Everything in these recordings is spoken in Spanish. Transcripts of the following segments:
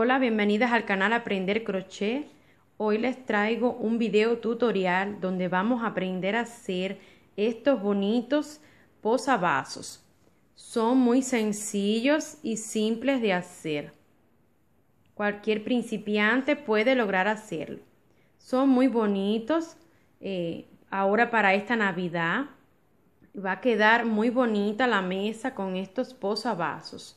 Hola, bienvenidas al canal Aprender Crochet. Hoy les traigo un video tutorial donde vamos a aprender a hacer estos bonitos posavasos. Son muy sencillos y simples de hacer. Cualquier principiante puede lograr hacerlo. Son muy bonitos eh, ahora para esta Navidad. Va a quedar muy bonita la mesa con estos posavasos.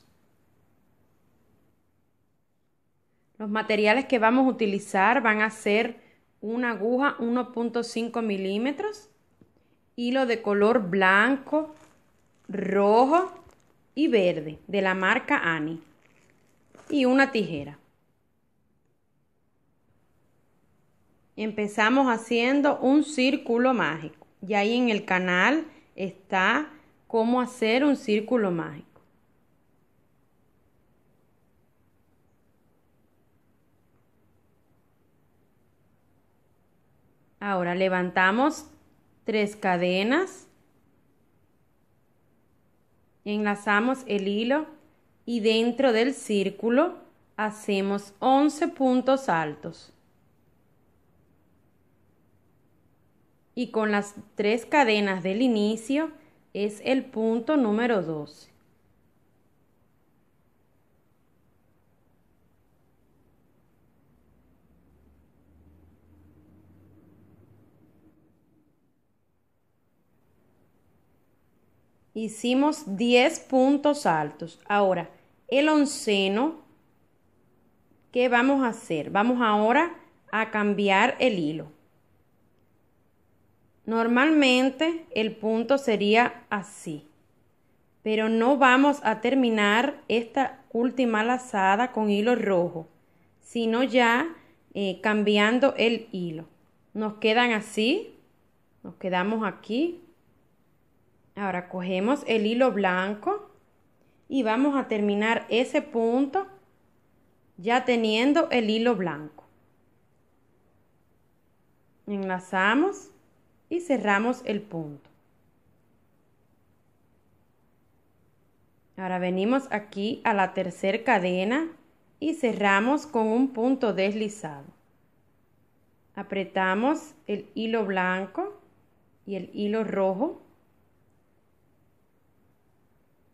Los materiales que vamos a utilizar van a ser una aguja 1.5 milímetros, hilo de color blanco, rojo y verde de la marca Ani y una tijera. Empezamos haciendo un círculo mágico y ahí en el canal está cómo hacer un círculo mágico. Ahora levantamos tres cadenas, enlazamos el hilo y dentro del círculo hacemos 11 puntos altos. Y con las tres cadenas del inicio es el punto número 12. Hicimos 10 puntos altos. Ahora, el onceno, ¿qué vamos a hacer? Vamos ahora a cambiar el hilo. Normalmente el punto sería así, pero no vamos a terminar esta última lazada con hilo rojo, sino ya eh, cambiando el hilo. Nos quedan así, nos quedamos aquí Ahora cogemos el hilo blanco y vamos a terminar ese punto ya teniendo el hilo blanco. Enlazamos y cerramos el punto. Ahora venimos aquí a la tercera cadena y cerramos con un punto deslizado. Apretamos el hilo blanco y el hilo rojo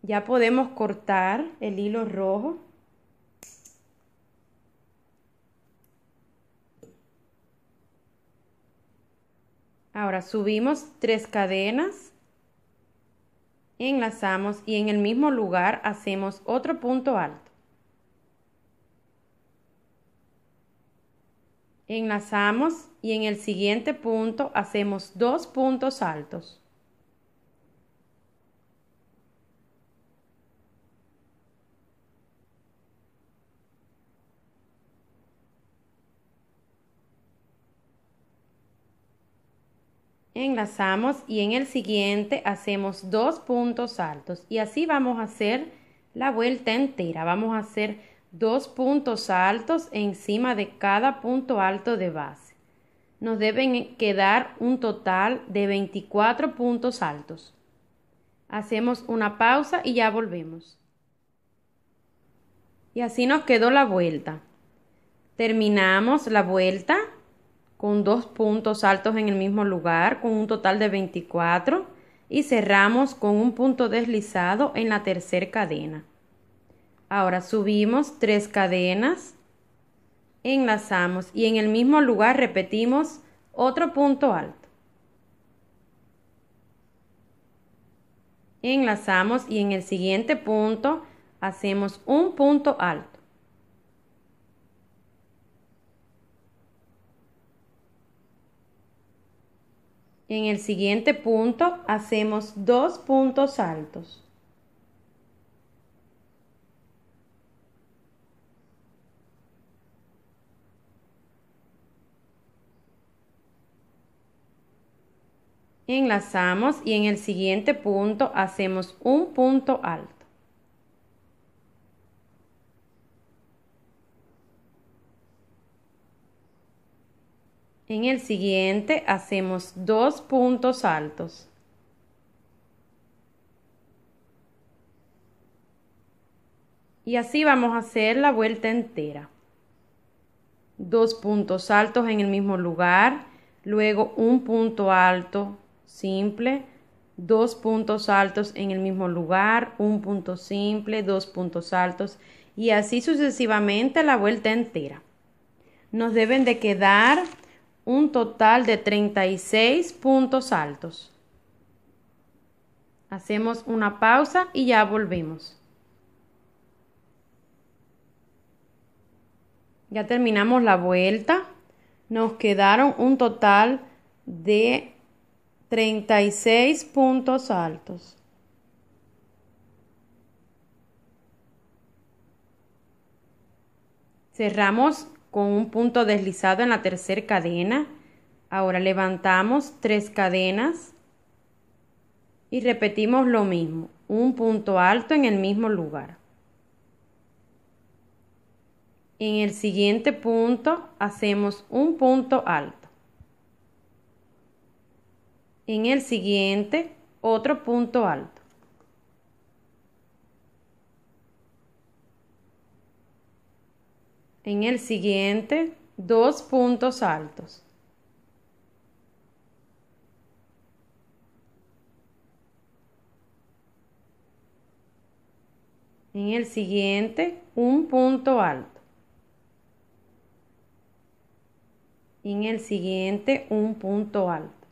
ya podemos cortar el hilo rojo. Ahora subimos tres cadenas, enlazamos y en el mismo lugar hacemos otro punto alto. Enlazamos y en el siguiente punto hacemos dos puntos altos. enlazamos y en el siguiente hacemos dos puntos altos y así vamos a hacer la vuelta entera vamos a hacer dos puntos altos encima de cada punto alto de base nos deben quedar un total de 24 puntos altos hacemos una pausa y ya volvemos y así nos quedó la vuelta terminamos la vuelta con dos puntos altos en el mismo lugar, con un total de 24 y cerramos con un punto deslizado en la tercera cadena. Ahora subimos tres cadenas, enlazamos y en el mismo lugar repetimos otro punto alto. Enlazamos y en el siguiente punto hacemos un punto alto. En el siguiente punto hacemos dos puntos altos. Enlazamos y en el siguiente punto hacemos un punto alto. En el siguiente hacemos dos puntos altos. Y así vamos a hacer la vuelta entera. Dos puntos altos en el mismo lugar, luego un punto alto simple, dos puntos altos en el mismo lugar, un punto simple, dos puntos altos y así sucesivamente la vuelta entera. Nos deben de quedar un total de 36 puntos altos. Hacemos una pausa y ya volvemos. Ya terminamos la vuelta. Nos quedaron un total de 36 puntos altos. Cerramos con un punto deslizado en la tercera cadena. Ahora levantamos tres cadenas y repetimos lo mismo, un punto alto en el mismo lugar. En el siguiente punto hacemos un punto alto. En el siguiente otro punto alto. en el siguiente dos puntos altos. En el siguiente, un punto alto. En el siguiente, un punto alto.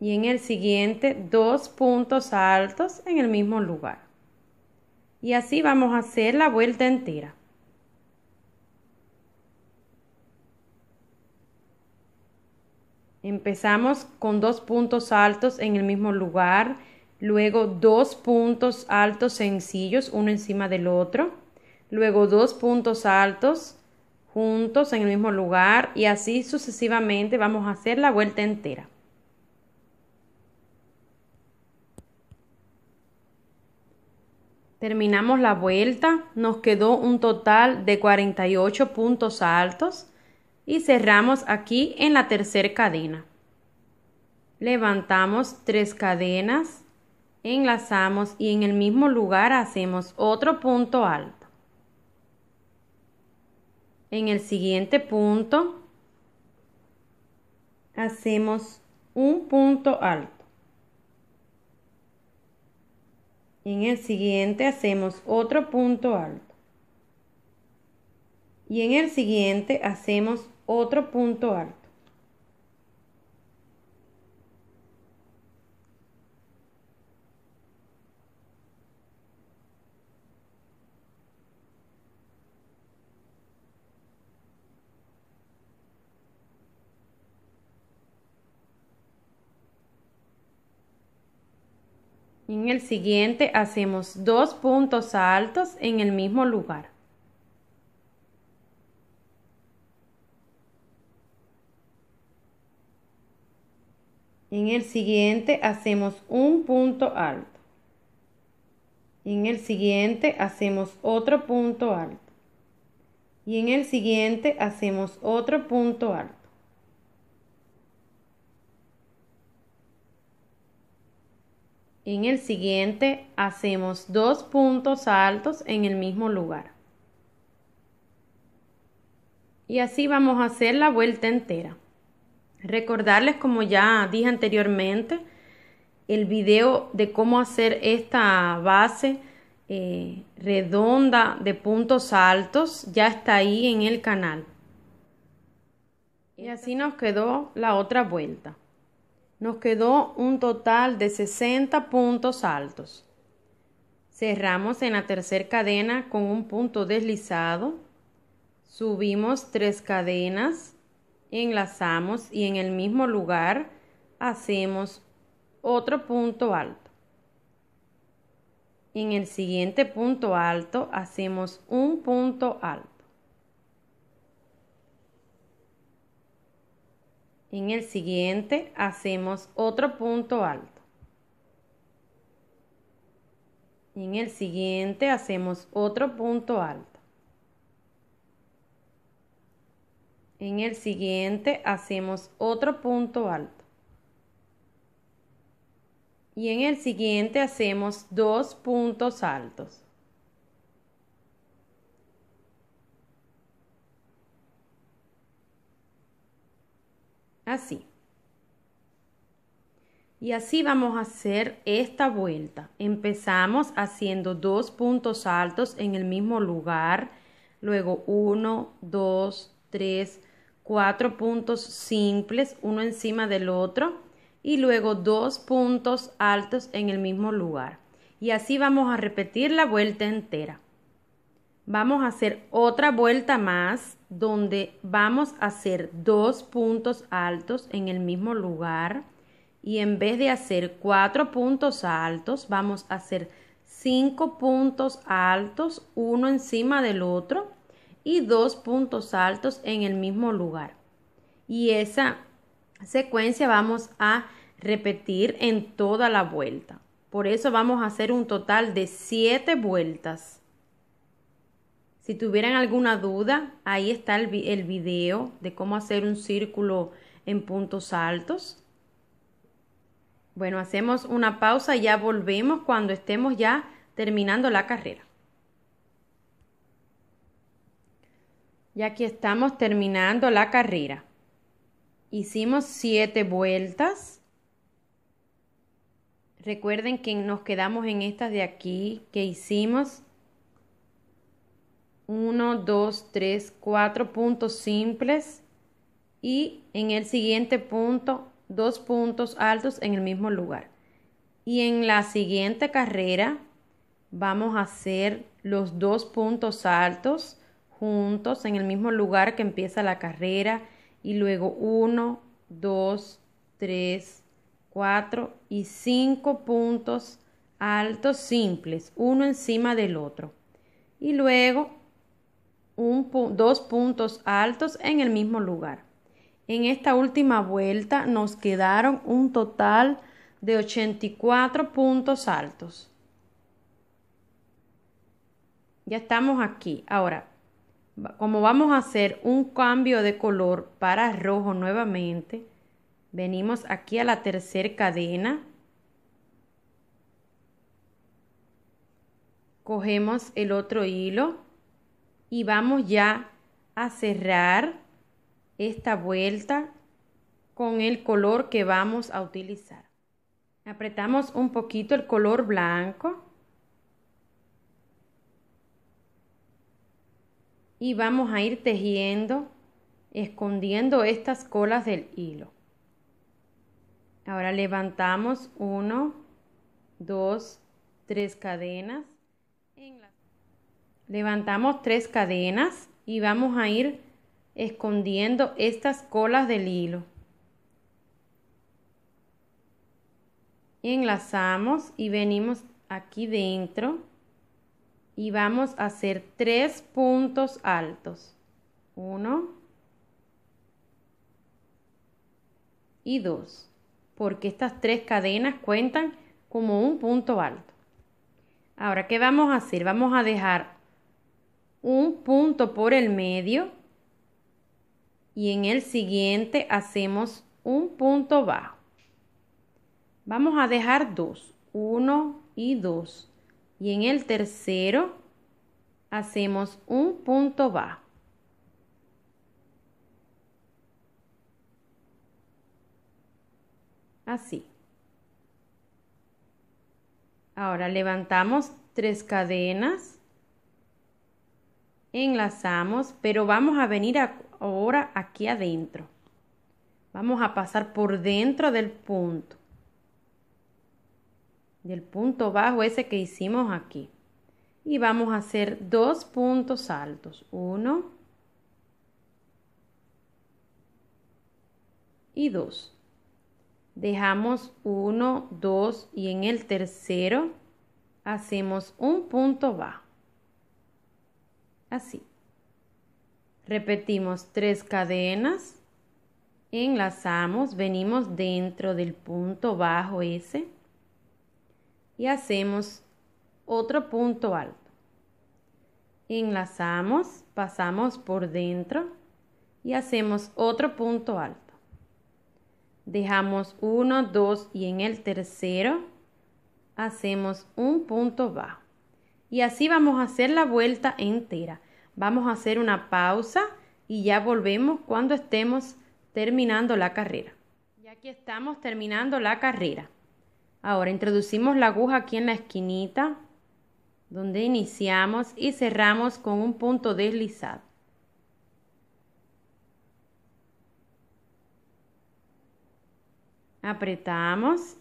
Y en el siguiente, dos puntos altos en el mismo lugar y así vamos a hacer la vuelta entera. Empezamos con dos puntos altos en el mismo lugar, luego dos puntos altos sencillos uno encima del otro, luego dos puntos altos juntos en el mismo lugar y así sucesivamente vamos a hacer la vuelta entera. Terminamos la vuelta, nos quedó un total de 48 puntos altos y cerramos aquí en la tercera cadena. Levantamos tres cadenas, enlazamos y en el mismo lugar hacemos otro punto alto. En el siguiente punto hacemos un punto alto. y en el siguiente hacemos otro punto alto y en el siguiente hacemos otro punto alto en el siguiente hacemos dos puntos altos en el mismo lugar. En el siguiente hacemos un punto alto. en el siguiente hacemos otro punto alto. Y en el siguiente hacemos otro punto alto. En el siguiente hacemos dos puntos altos en el mismo lugar. Y así vamos a hacer la vuelta entera. Recordarles, como ya dije anteriormente, el video de cómo hacer esta base eh, redonda de puntos altos ya está ahí en el canal. Y así nos quedó la otra vuelta nos quedó un total de 60 puntos altos. Cerramos en la tercera cadena con un punto deslizado, subimos tres cadenas, enlazamos y en el mismo lugar hacemos otro punto alto. En el siguiente punto alto hacemos un punto alto. En el siguiente hacemos otro punto alto. En el siguiente hacemos otro punto alto. En el siguiente hacemos otro punto alto. Y en el siguiente hacemos dos puntos altos. Así. Y así vamos a hacer esta vuelta. Empezamos haciendo dos puntos altos en el mismo lugar, luego uno dos tres cuatro puntos simples uno encima del otro y luego dos puntos altos en el mismo lugar. Y así vamos a repetir la vuelta entera. Vamos a hacer otra vuelta más donde vamos a hacer dos puntos altos en el mismo lugar y en vez de hacer cuatro puntos altos vamos a hacer cinco puntos altos uno encima del otro y dos puntos altos en el mismo lugar y esa secuencia vamos a repetir en toda la vuelta por eso vamos a hacer un total de siete vueltas si tuvieran alguna duda, ahí está el, video de cómo hacer un círculo en puntos altos. Bueno, hacemos una pausa y ya volvemos cuando estemos ya terminando la carrera. Y aquí estamos terminando la carrera. Hicimos siete vueltas. Recuerden que nos quedamos en estas de aquí que hicimos 1, 2, 3, 4 puntos simples y en el siguiente punto dos puntos altos en el mismo lugar. Y en la siguiente carrera vamos a hacer los dos puntos altos juntos en el mismo lugar que empieza la carrera y luego 1, 2, 3, 4 y 5 puntos altos simples, uno encima del otro. Y luego un, dos puntos altos en el mismo lugar. En esta última vuelta nos quedaron un total de 84 puntos altos. Ya estamos aquí. Ahora, como vamos a hacer un cambio de color para rojo nuevamente, venimos aquí a la tercera cadena. Cogemos el otro hilo y vamos ya a cerrar esta vuelta con el color que vamos a utilizar. Apretamos un poquito el color blanco y vamos a ir tejiendo, escondiendo estas colas del hilo. Ahora levantamos 1, 2, 3 cadenas Levantamos tres cadenas y vamos a ir escondiendo estas colas del hilo. Enlazamos y venimos aquí dentro y vamos a hacer tres puntos altos. Uno y dos, porque estas tres cadenas cuentan como un punto alto. Ahora, ¿qué vamos a hacer? Vamos a dejar un punto por el medio y en el siguiente hacemos un punto bajo. Vamos a dejar dos, uno y dos. Y en el tercero hacemos un punto bajo. Así. Ahora levantamos tres cadenas enlazamos, pero vamos a venir ahora aquí adentro. Vamos a pasar por dentro del punto. Del punto bajo ese que hicimos aquí. Y vamos a hacer dos puntos altos. Uno. Y dos. Dejamos uno, dos y en el tercero hacemos un punto bajo así. Repetimos tres cadenas, enlazamos, venimos dentro del punto bajo S y hacemos otro punto alto. Enlazamos, pasamos por dentro y hacemos otro punto alto. Dejamos uno, dos y en el tercero hacemos un punto bajo. Y así vamos a hacer la vuelta entera. Vamos a hacer una pausa y ya volvemos cuando estemos terminando la carrera. Y aquí estamos terminando la carrera. Ahora introducimos la aguja aquí en la esquinita donde iniciamos y cerramos con un punto deslizado. Apretamos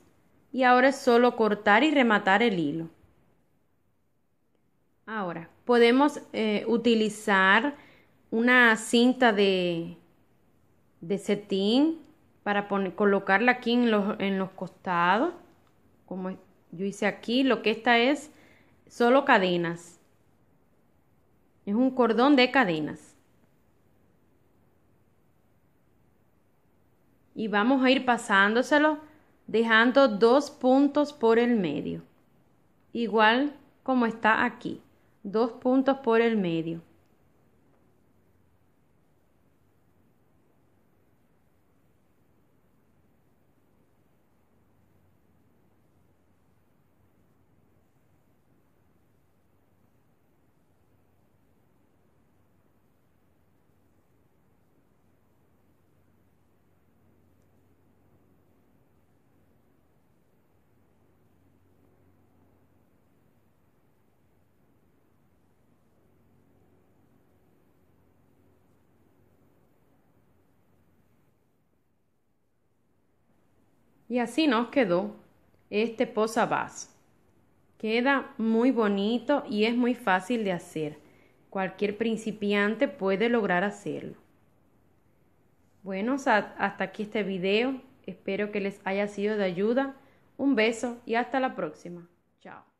y ahora es solo cortar y rematar el hilo. Ahora, podemos eh, utilizar una cinta de, de cetín para poner, colocarla aquí en los, en los costados, como yo hice aquí. Lo que esta es solo cadenas. Es un cordón de cadenas. Y vamos a ir pasándoselo dejando dos puntos por el medio. Igual como está aquí dos puntos por el medio. Y así nos quedó este posavasos. Queda muy bonito y es muy fácil de hacer. Cualquier principiante puede lograr hacerlo. Bueno, hasta aquí este video. Espero que les haya sido de ayuda. Un beso y hasta la próxima. Chao.